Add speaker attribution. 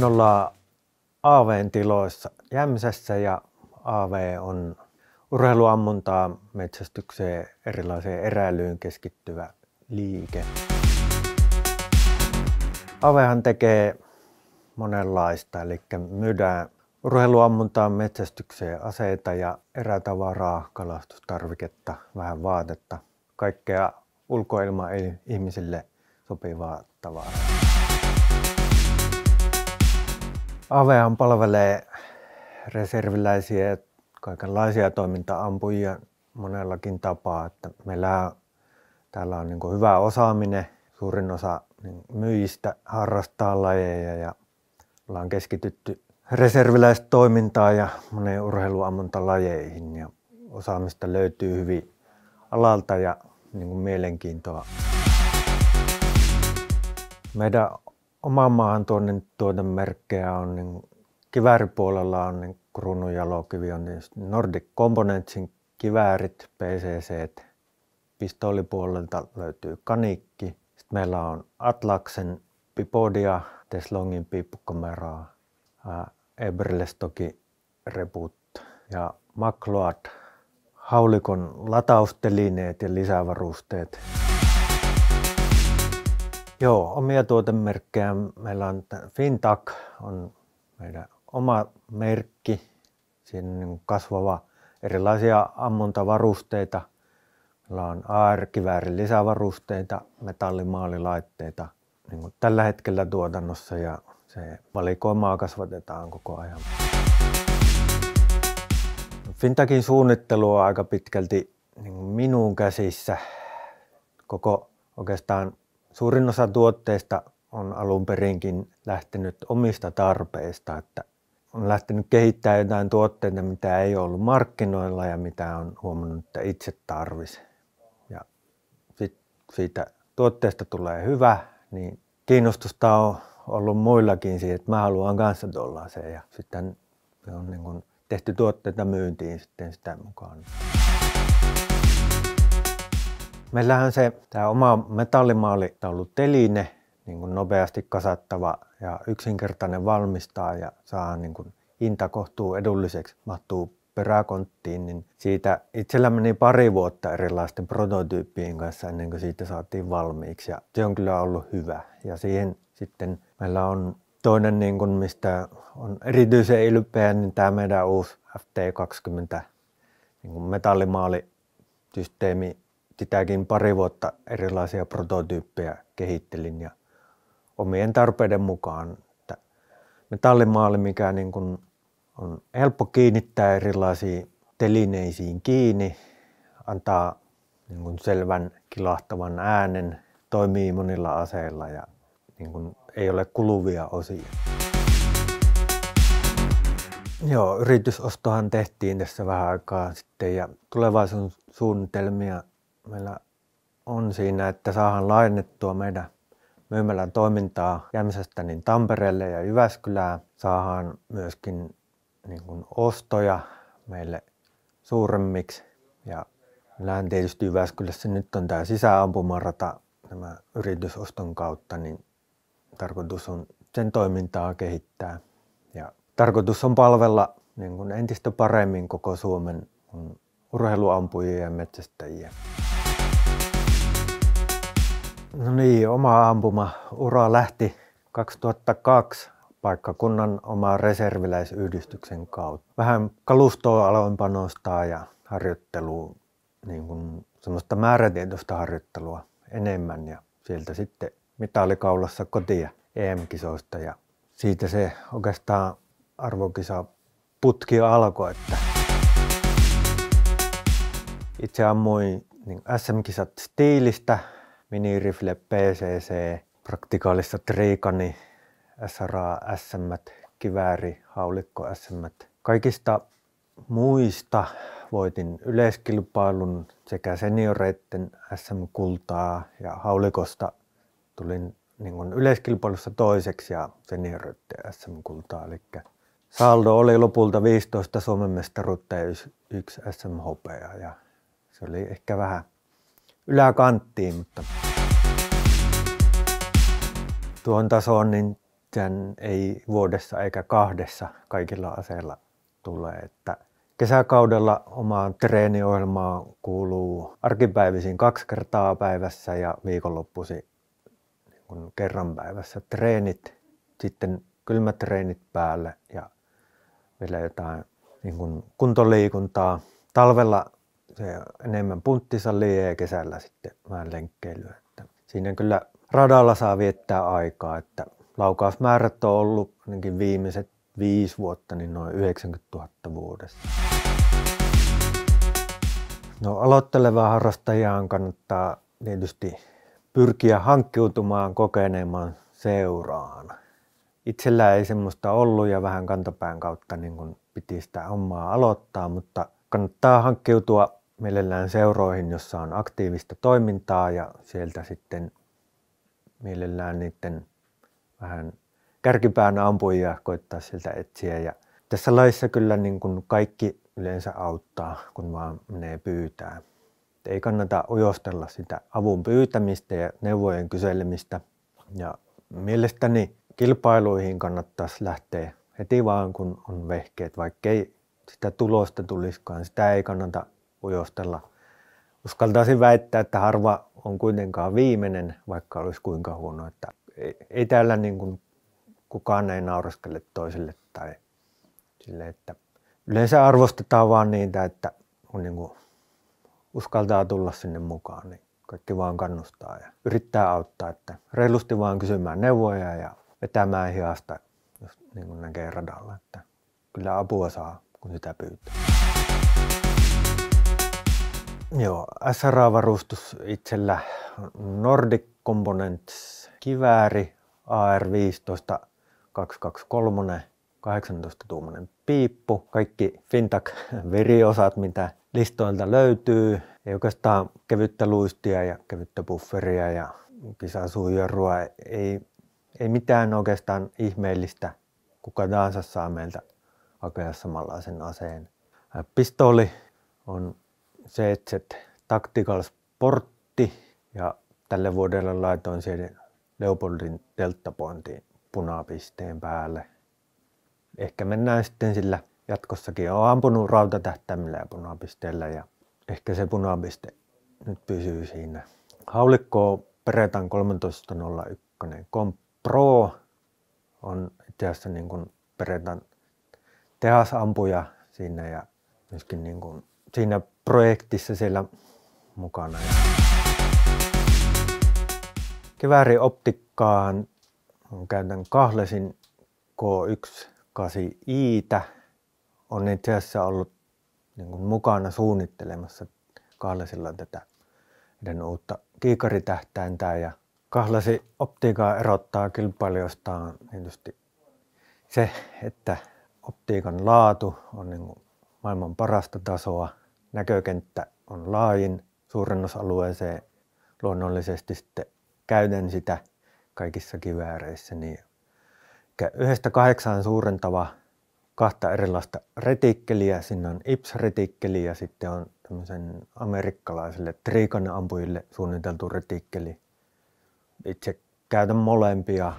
Speaker 1: Nythän ollaan AVn tiloissa Jämsässä ja AV on urheiluammuntaa metsästykseen erilaiseen eräilyyn keskittyvä liike. AVhan tekee monenlaista, eli myydään urheiluammuntaa metsästykseen aseita ja erätavaraa, kalastustarviketta, vähän vaatetta, kaikkea ulkoilma ihmisille sopivaa tavaraa. Avehan palvelee reserviläisiä ja kaikenlaisia toiminta-ampujia monellakin tapaa. Että meillä täällä on niin hyvä osaaminen. Suurin osa niin, myyjistä harrastaa lajeja ja ollaan keskitytty reserviläistoimintaan ja moneen urheiluammuntalajeihin. Ja osaamista löytyy hyvin alalta ja niin mielenkiintoa. Meidän oman maahan tuonne niin tuotemerkkejä on, niin kiväripuolella on niin kruunun jalokivi on niin Nordic Componentsin kiväärit, PCC. Pistoolipuolelta löytyy kanikki. Sitten meillä on Atlaksen pipodia, Teslongin piippukameraa, Eberles reboot ja Makload haulikon lataustelineet ja lisävarusteet. Joo, omia tuotemerkkejä. Meillä on Fintac on meidän oma merkki. Siinä on kasvava erilaisia ammuntavarusteita. Meillä on AR-kiväärin lisävarusteita, metallimaalilaitteita niin kuin tällä hetkellä tuotannossa ja se valikoimaa kasvatetaan koko ajan. Fintakin suunnittelu on aika pitkälti niin minun käsissä. Koko oikeastaan Suurin osa tuotteista on alun perinkin lähtenyt omista tarpeista, että on lähtenyt kehittämään jotain tuotteita, mitä ei ollut markkinoilla ja mitä on huomannut, että itse tarvisi. Ja sit siitä tuotteesta tulee hyvä, niin kiinnostusta on ollut muillakin siihen, että mä haluan kanssa tuollaiseen. Ja sitten on niin kun tehty tuotteita myyntiin sitten sitä mukaan. Meillähän se tämä oma metallimaali ollut teline, niin kuin nopeasti kasattava ja yksinkertainen valmistaa ja saa niin kuin hinta kohtuu edulliseksi, mahtuu peräkonttiin, niin siitä itsellä meni pari vuotta erilaisten prototyyppien kanssa ennen kuin siitä saatiin valmiiksi ja se on kyllä ollut hyvä. Ja siihen sitten meillä on toinen, niin kuin mistä on erityisen ylpeä, niin tämä meidän uusi FT20 niin kuin metallimaalisysteemi sitäkin pari vuotta erilaisia prototyyppejä kehittelin ja omien tarpeiden mukaan. Että metallimaali, mikä niin kuin on helppo kiinnittää erilaisiin telineisiin kiinni, antaa niin kuin selvän kilahtavan äänen, toimii monilla aseilla ja niin kuin ei ole kuluvia osia. Joo, yritysostohan tehtiin tässä vähän aikaa sitten ja tulevaisuuden suunnitelmia meillä on siinä, että saahan laajennettua meidän myymälän toimintaa Jämsästä niin Tampereelle ja Jyväskylään. Saahan myöskin niin kuin ostoja meille suuremmiksi. Ja näin tietysti Jyväskylässä nyt on tämä sisäampumarata tämä yritysoston kautta, niin tarkoitus on sen toimintaa kehittää. Ja tarkoitus on palvella niin kuin entistä paremmin koko Suomen urheiluampujia ja metsästäjiä. No niin, oma ampuma ura lähti 2002 paikkakunnan oma reserviläisyhdistyksen kautta. Vähän kalustoa aloin panostaa ja harjoittelua, niin kuin semmoista määrätietoista harjoittelua enemmän ja sieltä sitten mitalikaulassa kotia EM-kisoista ja siitä se oikeastaan arvokisa putki alkoi. Että itse ammuin niin SM-kisat stiilistä minirifle PCC, praktikaalista triikani, SRA SM, kivääri, haulikko SM. Kaikista muista voitin yleiskilpailun sekä senioreitten SM-kultaa ja haulikosta tulin niin kuin yleiskilpailussa toiseksi ja senioreitten SM-kultaa. Eli saldo oli lopulta 15 Suomen mestaruutta ja yksi, SM-hopeaa ja se oli ehkä vähän yläkanttiin, mutta tuon tasoon niin sen ei vuodessa eikä kahdessa kaikilla aseilla tule. Että kesäkaudella omaan treeniohjelmaan kuuluu arkipäivisin kaksi kertaa päivässä ja viikonloppusi niin kerran päivässä treenit, sitten kylmät treenit päälle ja vielä jotain niin kuntoliikuntaa. Talvella se enemmän punttisallia ja kesällä sitten vähän lenkkeilyä. Että siinä kyllä radalla saa viettää aikaa, että laukausmäärät on ollut ainakin viimeiset viisi vuotta, niin noin 90 000 vuodessa. No aloittelevaa harrastajaan kannattaa tietysti pyrkiä hankkiutumaan kokeneemaan seuraan. Itsellä ei semmoista ollut ja vähän kantapään kautta niin kun piti sitä hommaa aloittaa, mutta kannattaa hankkiutua mielellään seuroihin, jossa on aktiivista toimintaa ja sieltä sitten mielellään niiden vähän kärkipään ampujia koittaa sieltä etsiä. Ja tässä laissa kyllä niin kuin kaikki yleensä auttaa, kun vaan menee pyytää. Et ei kannata ujostella sitä avun pyytämistä ja neuvojen kyselemistä. Ja mielestäni kilpailuihin kannattaisi lähteä heti vaan, kun on vehkeet, vaikkei sitä tulosta tulisikaan. Sitä ei kannata ujostella. Uskaltaisin väittää, että harva on kuitenkaan viimeinen, vaikka olisi kuinka huono. Että ei, ei täällä niin kuin kukaan ei nauraskele toisille tai sille, että yleensä arvostetaan vaan niitä, että on niin kuin uskaltaa tulla sinne mukaan, niin kaikki vaan kannustaa ja yrittää auttaa, että reilusti vaan kysymään neuvoja ja vetämään hiasta, jos niin kuin näkee radalla, että kyllä apua saa, kun sitä pyytää. Joo, SRA-varustus itsellä Nordic Components kivääri AR-15 223 18-tuumainen piippu, kaikki fintak veriosat mitä listoilta löytyy, ei oikeastaan kevyttä luistia ja kevyttä bufferia ja kisasuujarrua, ei, ei mitään oikeastaan ihmeellistä, kuka tahansa saa meiltä hakea samanlaisen aseen. Pistooli on CZ Tactical Sportti ja tälle vuodelle laitoin siihen Leopoldin Delta Pointin punapisteen päälle. Ehkä mennään sitten sillä jatkossakin. Olen ampunut rautatähtäimellä ja punapisteellä ja ehkä se punapiste nyt pysyy siinä. Haulikko Peretan 1301 Comp Pro on itse asiassa niin kuin Peretan tehasampuja siinä ja myöskin niin kuin siinä projektissa siellä mukana. on käytän kahlesin k 18 i On itse asiassa ollut niin kuin mukana suunnittelemassa kahlesilla tätä heidän uutta kiikaritähtäintä. ja kahlasi optiikkaa erottaa kilpailijastaan tietysti se, että optiikan laatu on niin kuin maailman parasta tasoa – näkökenttä on laajin suurennusalueeseen luonnollisesti sitten käytän sitä kaikissa kivääreissä. Niin yhdestä kahdeksaan suurentava kahta erilaista retikkeliä. Sinne on IPS-retikkeli ja sitten on tämmöisen amerikkalaisille triikanampujille suunniteltu retikkeli. Itse käytän molempia.